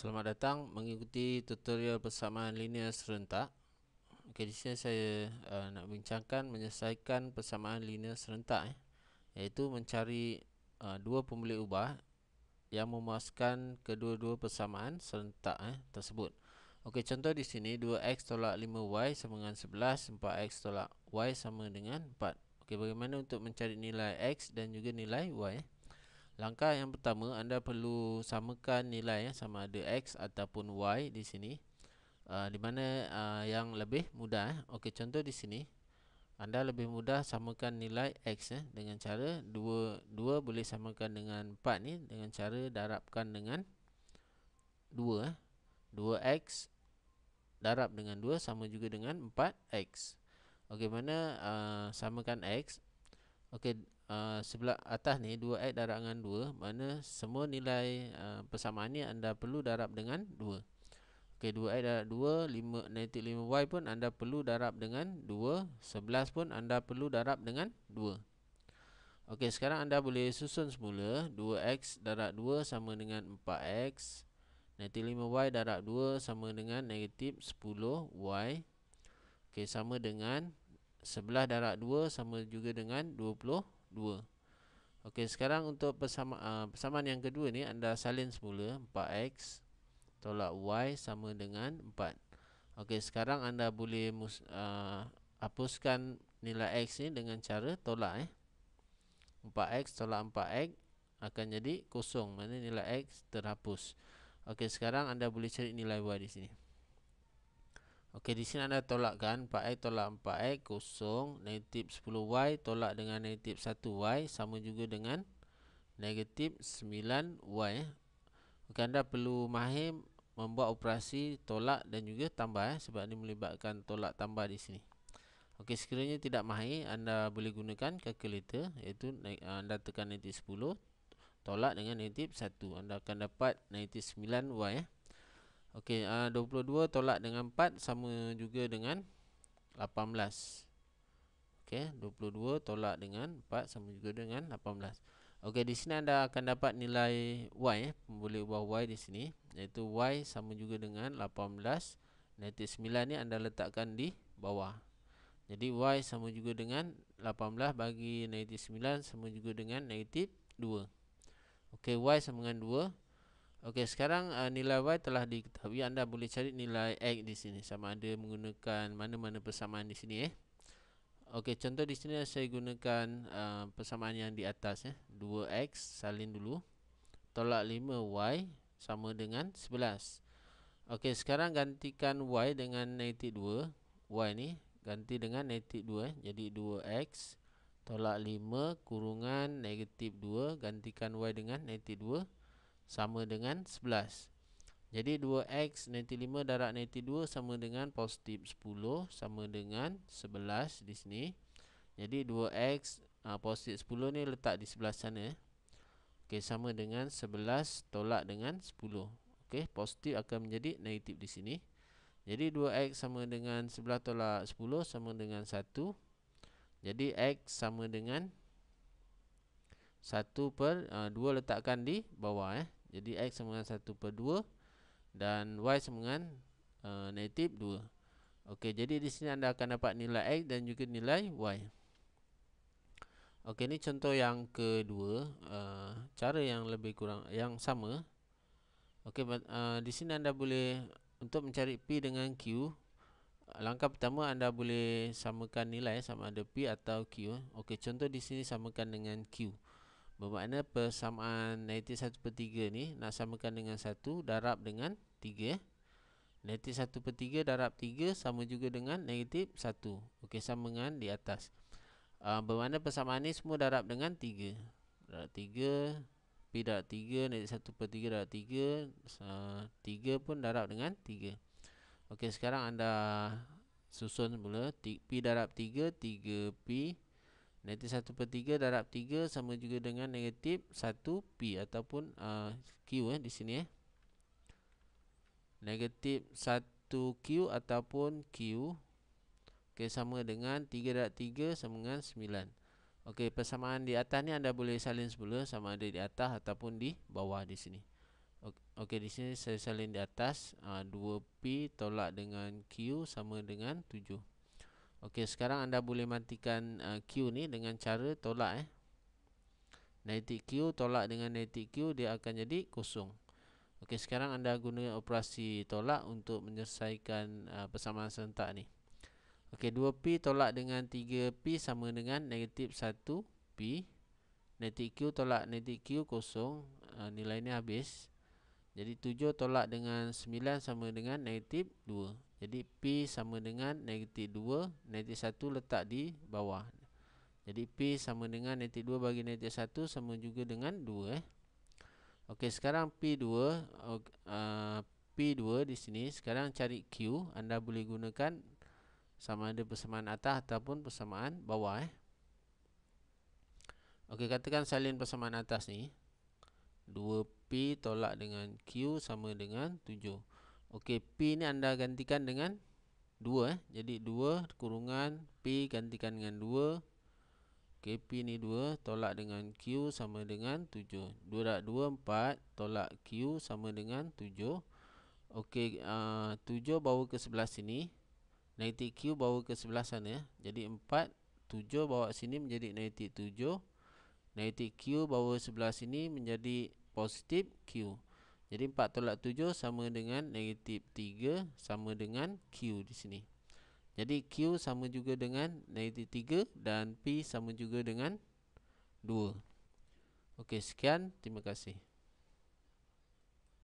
Selamat datang mengikuti tutorial persamaan linear serentak. Okey, di sini saya uh, nak bincangkan menyelesaikan persamaan linear serentak eh, iaitu mencari uh, dua pemilik ubah yang memuaskan kedua-dua persamaan serentak eh, tersebut. Okey, contoh di sini 2x tolak 5y sama dengan 11, 4x tolak y sama dengan 4. Okey, bagaimana untuk mencari nilai x dan juga nilai y? Eh? Langkah yang pertama anda perlu samakan nilai ya, sama ada x ataupun y di sini. Uh, di mana uh, yang lebih mudah. Ya. Okey contoh di sini anda lebih mudah samakan nilai x ya, dengan cara 2, 2 boleh samakan dengan 4 ni dengan cara darabkan dengan 2. Ya. 2x darab dengan 2 sama juga dengan 4x. Okey mana uh, samakan x. Okey Ah, sebelah atas ni 2x darab dengan 2 Mana semua nilai uh, persamaan ni anda perlu darab dengan 2 Ok 2x darab 2 5, Negatif 5y pun anda perlu darab dengan 2 11 pun anda perlu darab dengan 2 Ok sekarang anda boleh susun semula 2x darab 2 sama dengan 4x Negatif 5y darab 2 sama dengan negatif 10y Ok sama dengan Sebelah darab 2 sama juga dengan 2 ok sekarang untuk persama, uh, persamaan yang kedua ni anda salin semula 4x tolak y sama dengan 4 ok sekarang anda boleh uh, hapuskan nilai x ni dengan cara tolak eh. 4x tolak 4x akan jadi kosong maknanya nilai x terhapus ok sekarang anda boleh cari nilai y di sini Okey, di sini anda tolakkan 4x tolak 4x kan? kosong negatif 10y tolak dengan negatif 1y sama juga dengan negatif 9y. Eh. Okey, anda perlu mahir membuat operasi tolak dan juga tambah eh, sebab ini melibatkan tolak tambah di sini. Okey, sekiranya tidak mahir, anda boleh gunakan calculator iaitu eh, anda tekan negatif 10 tolak dengan negatif 1. Anda akan dapat negatif 9y. Eh. Okey, ah, uh, 22 tolak dengan 4 sama juga dengan 18. Okey, 22 tolak dengan 4 sama juga dengan 18. Okey, di sini anda akan dapat nilai y eh, boleh ubah y di sini iaitu y sama juga dengan 18 negatif 9 ni anda letakkan di bawah. Jadi y sama juga dengan 18 bagi negatif 9 sama juga dengan negatif 2. Okey, y sama dengan 2 Okey, sekarang uh, nilai y telah diketahui. Anda boleh cari nilai x di sini sama ada menggunakan mana-mana persamaan di sini eh. Okey, contoh di sini saya gunakan uh, persamaan yang di atas eh. 2x salin dulu. Tolak 5y sama dengan 11. Okey, sekarang gantikan y dengan negatif 2. Y ni ganti dengan negatif 2 eh. Jadi 2x tolak 5 kurungan negatif 2 gantikan y dengan negatif 2 sama dengan 11 jadi 2x negatif 5 darab negatif 2 sama dengan positif 10 sama dengan 11 di sini jadi 2x uh, ah, positif 10 ni letak di sebelah sana Okey, sama dengan 11 tolak dengan 10 Okey, positif akan menjadi negatif di sini jadi 2x sama dengan 11 tolak 10 sama dengan 1 jadi x sama dengan 1 per uh, ah, 2 letakkan di bawah eh. Jadi x sama dengan 1 per 2 Dan y sama dengan uh, eh, negatif 2 Okay, jadi di sini anda akan dapat nilai x dan juga nilai y Ok, ni contoh yang kedua uh, Cara yang lebih kurang, yang sama Ok, uh, eh, di sini anda boleh Untuk mencari p dengan q Langkah pertama anda boleh samakan nilai sama ada P atau Q Ok contoh di sini samakan dengan Q uh, Bermakna persamaan negatif 1 per 3 ni nak samakan dengan 1 darab dengan 3 eh. Negatif 1 per 3 darab 3 sama juga dengan negatif 1. Okey, sama dengan di atas. Uh, bermakna persamaan ni semua darab dengan 3. Darab 3, P darab 3, negatif 1 per 3 darab 3, uh, 3 pun darab dengan 3. Okey, sekarang anda susun mula. P darab 3, 3P Negatif 1 per 3 darab 3 sama juga dengan negatif 1 P ataupun uh, Q eh, di sini. Eh. Negatif 1 Q ataupun Q. Okay, sama dengan 3 darab 3 sama dengan 9. Okey, persamaan di atas ni anda boleh salin semula sama ada di atas ataupun di bawah di sini. Okey, okay, di sini saya salin di atas. Uh, 2P tolak dengan Q sama dengan 7. Okey, sekarang anda boleh matikan uh, Q ni dengan cara tolak eh. Negatif Q tolak dengan negatif Q dia akan jadi kosong. Okey, sekarang anda guna operasi tolak untuk menyelesaikan uh, persamaan serentak ni. Okey, 2P tolak dengan 3P sama dengan negatif 1P. Negatif Q tolak negatif Q kosong. Uh, nilai ni habis. Jadi 7 tolak dengan 9 sama dengan negatif 2. Jadi P sama dengan negatif 2. Negatif 1 letak di bawah. Jadi P sama dengan negatif 2 bagi negatif 1 sama juga dengan 2. Eh. Ok sekarang P2. Okay, uh, P2 di sini. Sekarang cari Q. Anda boleh gunakan sama ada persamaan atas ataupun persamaan bawah. Eh. Ok katakan salin persamaan atas ni. 2P tolak dengan Q sama dengan 7 Ok, P ni anda gantikan dengan 2 eh. Jadi 2 kurungan P gantikan dengan 2 Ok, P ni 2 tolak dengan Q sama dengan 7 2 dah 2, 4 tolak Q sama dengan 7 Ok, uh, 7 bawa ke sebelah sini Negatif Q bawa ke sebelah sana eh. Jadi 4, 7 bawa sini menjadi negatif 7 Negatif Q bawa sebelah sini menjadi positif Q. Jadi 4 tolak 7 sama dengan negatif 3 sama dengan Q di sini. Jadi Q sama juga dengan negatif 3 dan P sama juga dengan 2. Okey, sekian. Terima kasih.